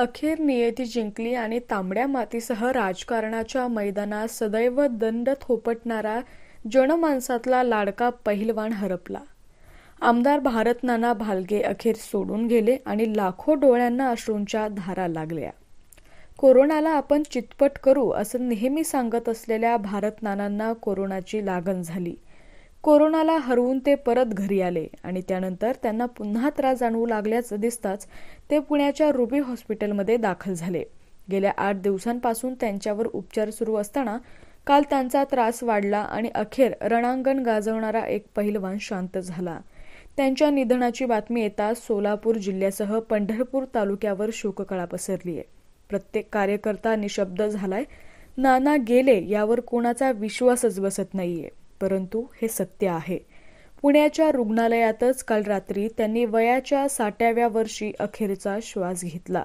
अखेर नियती जिंकली आणि तांबड्या मातीसह राजकारणाच्या मैदानात सदैव दंड थोपटणारा जनमानसातला लाडका पहिलवान हरपला आमदार भारत नाना भालगे अखेर सोडून गेले आणि लाखो डोळ्यांना अश्रूंच्या धारा लागल्या कोरोनाला आपण चितपट करू असं नेहमी सांगत असलेल्या भारत नानांना कोरोनाची लागण झाली कोरोनाला हरवून ते परत घरी आले आणि त्यानंतर त्यांना पुन्हा त्रास जाणवू लागल्याचं दिसताच ते पुण्याच्या रुबी हॉस्पिटलमध्ये दाखल झाले गेल्या आठ दिवसांपासून त्यांच्यावर उपचार सुरू असताना काल त्यांचा त्रास वाढला आणि अखेर रणांगण गाजवणारा एक पहिलवान शांत झाला त्यांच्या निधनाची बातमी येताच सोलापूर जिल्ह्यासह पंढरपूर तालुक्यावर शोककळा पसरली आहे प्रत्येक कार्यकर्ता निशब्द झालाय नाना गेले यावर कोणाचा विश्वासच बसत नाहीये परंतु हे सत्य आहे पुण्याच्या रुग्णालयातच काल रात्री त्यांनी वयाच्या साठाव्या वर्षी अखेरचा श्वास घेतला